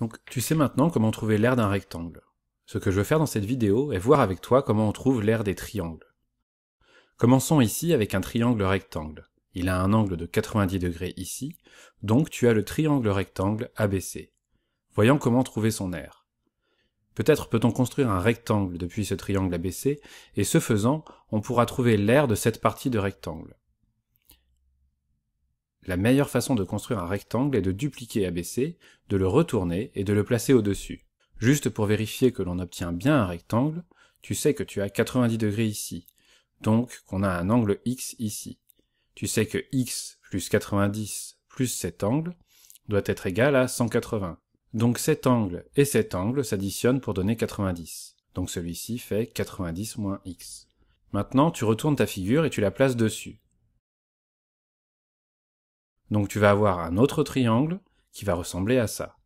Donc tu sais maintenant comment trouver l'air d'un rectangle. Ce que je veux faire dans cette vidéo est voir avec toi comment on trouve l'aire des triangles. Commençons ici avec un triangle rectangle. Il a un angle de 90 degrés ici, donc tu as le triangle rectangle ABC. Voyons comment trouver son aire. Peut-être peut-on construire un rectangle depuis ce triangle ABC, et ce faisant, on pourra trouver l'air de cette partie de rectangle. La meilleure façon de construire un rectangle est de dupliquer ABC, de le retourner et de le placer au-dessus. Juste pour vérifier que l'on obtient bien un rectangle, tu sais que tu as 90 degrés ici, donc qu'on a un angle X ici. Tu sais que X plus 90 plus cet angle doit être égal à 180. Donc cet angle et cet angle s'additionnent pour donner 90. Donc celui-ci fait 90 moins X. Maintenant, tu retournes ta figure et tu la places dessus. Donc tu vas avoir un autre triangle qui va ressembler à ça.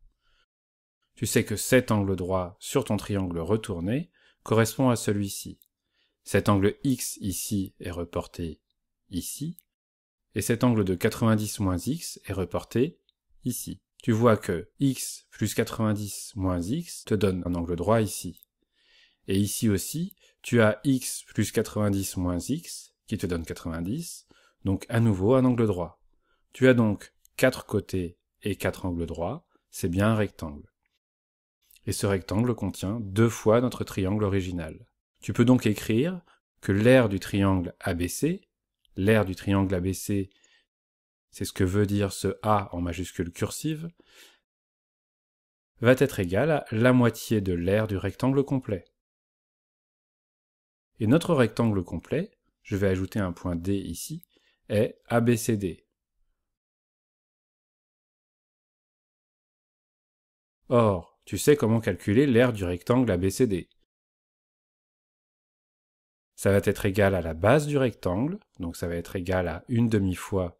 Tu sais que cet angle droit sur ton triangle retourné correspond à celui-ci. Cet angle X ici est reporté ici, et cet angle de 90 moins X est reporté ici. Tu vois que X plus 90 moins X te donne un angle droit ici. Et ici aussi, tu as X plus 90 moins X qui te donne 90, donc à nouveau un angle droit. Tu as donc quatre côtés et quatre angles droits, c'est bien un rectangle. Et ce rectangle contient deux fois notre triangle original. Tu peux donc écrire que l'aire du triangle ABC, l'aire du triangle ABC, c'est ce que veut dire ce A en majuscule cursive, va être égale à la moitié de l'aire du rectangle complet. Et notre rectangle complet, je vais ajouter un point D ici, est ABCD. Or, tu sais comment calculer l'aire du rectangle ABCD. Ça va être égal à la base du rectangle, donc ça va être égal à une demi fois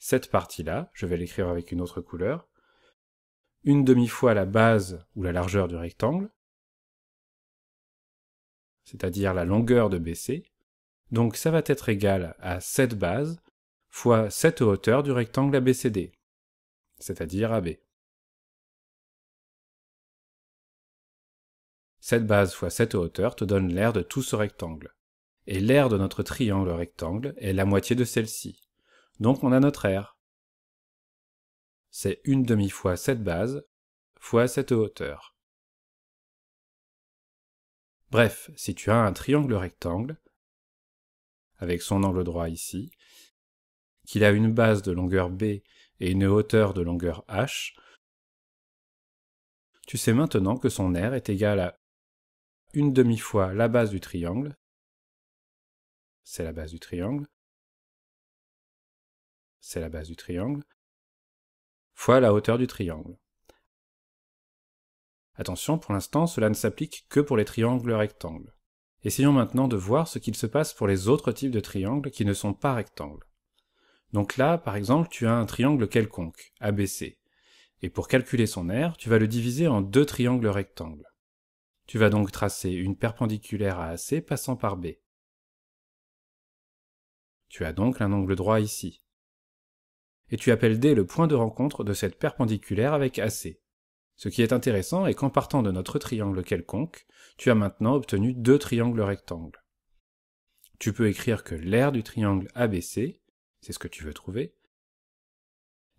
cette partie-là, je vais l'écrire avec une autre couleur, une demi fois la base ou la largeur du rectangle, c'est-à-dire la longueur de BC, donc ça va être égal à cette base fois cette hauteur du rectangle ABCD, c'est-à-dire AB. Cette base fois cette hauteur te donne l'aire de tout ce rectangle. Et l'aire de notre triangle rectangle est la moitié de celle-ci. Donc on a notre aire. C'est une demi fois cette base fois cette hauteur. Bref, si tu as un triangle rectangle, avec son angle droit ici, qu'il a une base de longueur B et une hauteur de longueur H, tu sais maintenant que son aire est égal à une demi-fois la base du triangle. C'est la base du triangle. C'est la base du triangle. Fois la hauteur du triangle. Attention, pour l'instant, cela ne s'applique que pour les triangles rectangles. Essayons maintenant de voir ce qu'il se passe pour les autres types de triangles qui ne sont pas rectangles. Donc là, par exemple, tu as un triangle quelconque, ABC. Et pour calculer son aire, tu vas le diviser en deux triangles rectangles. Tu vas donc tracer une perpendiculaire à AC passant par B. Tu as donc un angle droit ici. Et tu appelles D le point de rencontre de cette perpendiculaire avec AC. Ce qui est intéressant est qu'en partant de notre triangle quelconque, tu as maintenant obtenu deux triangles rectangles. Tu peux écrire que l'aire du triangle ABC, c'est ce que tu veux trouver,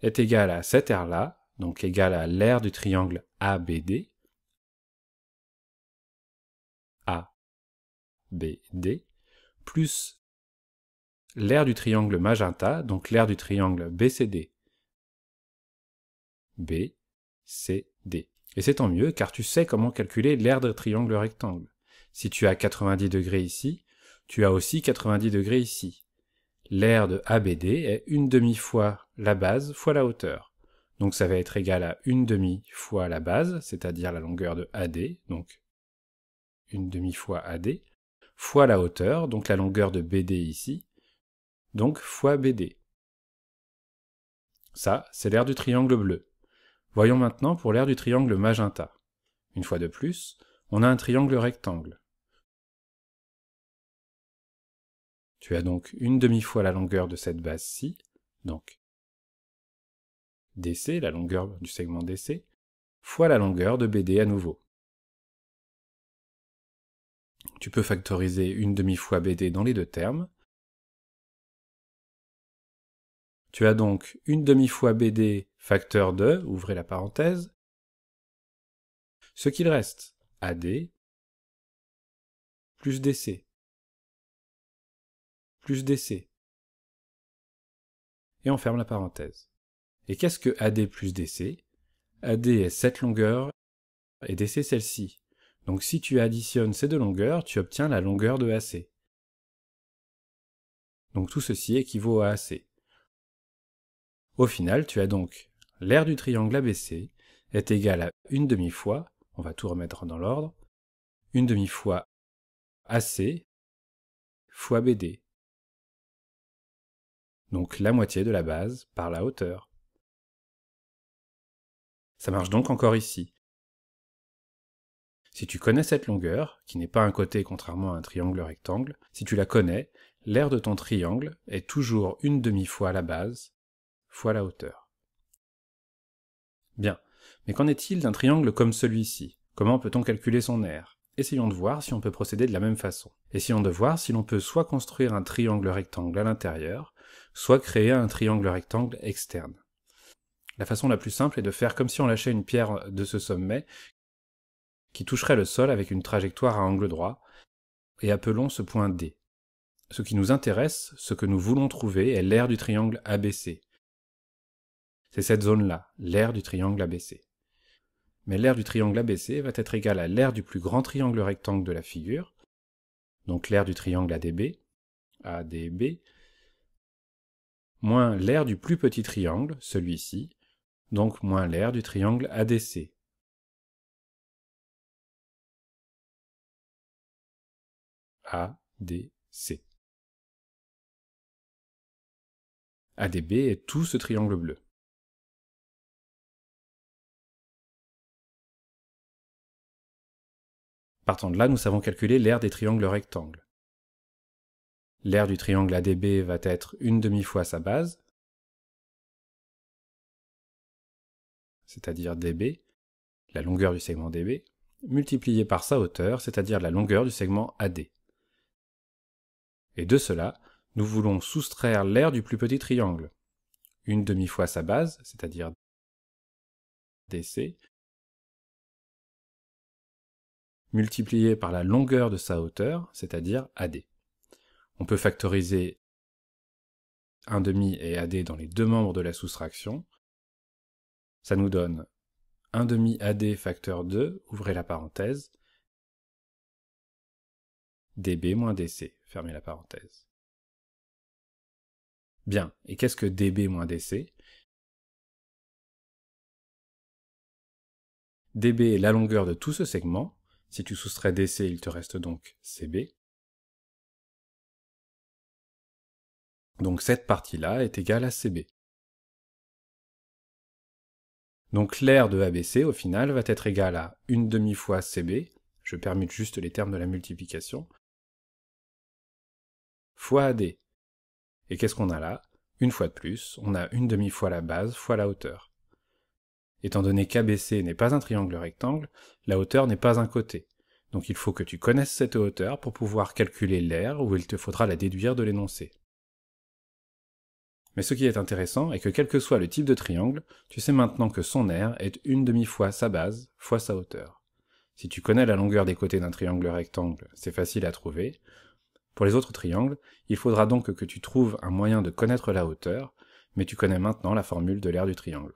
est égale à cette aire-là, donc égale à l'aire du triangle ABD, BD, plus l'aire du triangle magenta, donc l'aire du triangle BCD. B, D. Et c'est tant mieux, car tu sais comment calculer l'aire de triangle rectangle. Si tu as 90 degrés ici, tu as aussi 90 degrés ici. L'aire de ABD est une demi fois la base fois la hauteur. Donc ça va être égal à une demi fois la base, c'est-à-dire la longueur de AD, donc une demi fois AD, fois la hauteur, donc la longueur de BD ici, donc fois BD. Ça, c'est l'air du triangle bleu. Voyons maintenant pour l'air du triangle magenta. Une fois de plus, on a un triangle rectangle. Tu as donc une demi-fois la longueur de cette base-ci, donc DC, la longueur du segment DC, fois la longueur de BD à nouveau. Tu peux factoriser une demi-fois BD dans les deux termes. Tu as donc une demi-fois BD facteur de, ouvrez la parenthèse, ce qu'il reste, AD plus DC plus DC. Et on ferme la parenthèse. Et qu'est-ce que AD plus DC AD est cette longueur et DC celle-ci. Donc si tu additionnes ces deux longueurs, tu obtiens la longueur de AC. Donc tout ceci équivaut à AC. Au final, tu as donc l'aire du triangle ABC est égale à une demi-fois, on va tout remettre dans l'ordre, une demi-fois AC fois BD. Donc la moitié de la base par la hauteur. Ça marche donc encore ici. Si tu connais cette longueur, qui n'est pas un côté contrairement à un triangle rectangle, si tu la connais, l'aire de ton triangle est toujours une demi-fois la base fois la hauteur. Bien, mais qu'en est-il d'un triangle comme celui-ci Comment peut-on calculer son aire Essayons de voir si on peut procéder de la même façon. Essayons de voir si l'on peut soit construire un triangle rectangle à l'intérieur, soit créer un triangle rectangle externe. La façon la plus simple est de faire comme si on lâchait une pierre de ce sommet qui toucherait le sol avec une trajectoire à angle droit, et appelons ce point D. Ce qui nous intéresse, ce que nous voulons trouver, est l'aire du triangle ABC. C'est cette zone-là, l'aire du triangle ABC. Mais l'aire du triangle ABC va être égale à l'aire du plus grand triangle rectangle de la figure, donc l'aire du triangle ADB, ADB, moins l'aire du plus petit triangle, celui-ci, donc moins l'aire du triangle ADC, ADC. ADB est tout ce triangle bleu. Partant de là, nous savons calculer l'aire des triangles rectangles. L'aire du triangle ADB va être une demi-fois sa base, c'est-à-dire dB, la longueur du segment dB, multipliée par sa hauteur, c'est-à-dire la longueur du segment AD et de cela, nous voulons soustraire l'aire du plus petit triangle, une demi-fois sa base, c'est-à-dire DC, multiplié par la longueur de sa hauteur, c'est-à-dire AD. On peut factoriser demi et AD dans les deux membres de la soustraction. Ça nous donne demi AD facteur 2, ouvrez la parenthèse, DB moins DC. Fermez la parenthèse. Bien, et qu'est-ce que dB-dc dB est la longueur de tout ce segment. Si tu soustrais dc, il te reste donc cb. Donc cette partie-là est égale à cb. Donc l'aire de ABC au final va être égale à une demi fois CB, je permets juste les termes de la multiplication, fois AD. Et qu'est-ce qu'on a là Une fois de plus, on a une demi-fois la base fois la hauteur. Étant donné qu'ABC n'est pas un triangle rectangle, la hauteur n'est pas un côté. Donc il faut que tu connaisses cette hauteur pour pouvoir calculer l'aire où il te faudra la déduire de l'énoncé. Mais ce qui est intéressant est que quel que soit le type de triangle, tu sais maintenant que son aire est une demi-fois sa base fois sa hauteur. Si tu connais la longueur des côtés d'un triangle rectangle, c'est facile à trouver. Pour les autres triangles, il faudra donc que tu trouves un moyen de connaître la hauteur, mais tu connais maintenant la formule de l'aire du triangle.